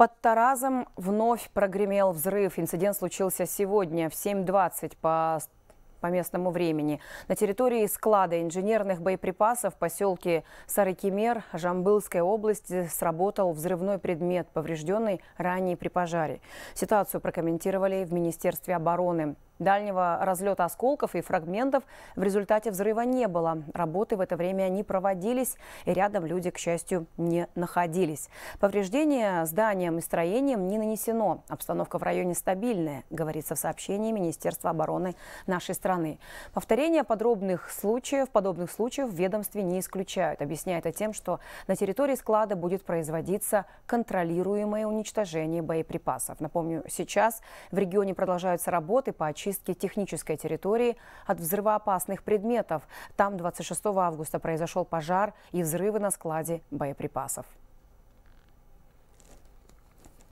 Под Таразом вновь прогремел взрыв. Инцидент случился сегодня в 7.20 по по местному времени. На территории склада инженерных боеприпасов в поселке Сарыкимер Жамбылской области сработал взрывной предмет, поврежденный ранее при пожаре. Ситуацию прокомментировали в Министерстве обороны. Дальнего разлета осколков и фрагментов в результате взрыва не было. Работы в это время не проводились, и рядом люди, к счастью, не находились. Повреждения зданиям и строениям не нанесено. Обстановка в районе стабильная, говорится в сообщении Министерства обороны нашей страны. Повторение подробных случаев, подобных случаев в ведомстве не исключают. Объясняя это тем, что на территории склада будет производиться контролируемое уничтожение боеприпасов. Напомню, сейчас в регионе продолжаются работы по очистке зачистки технической территории от взрывоопасных предметов. Там 26 августа произошел пожар и взрывы на складе боеприпасов.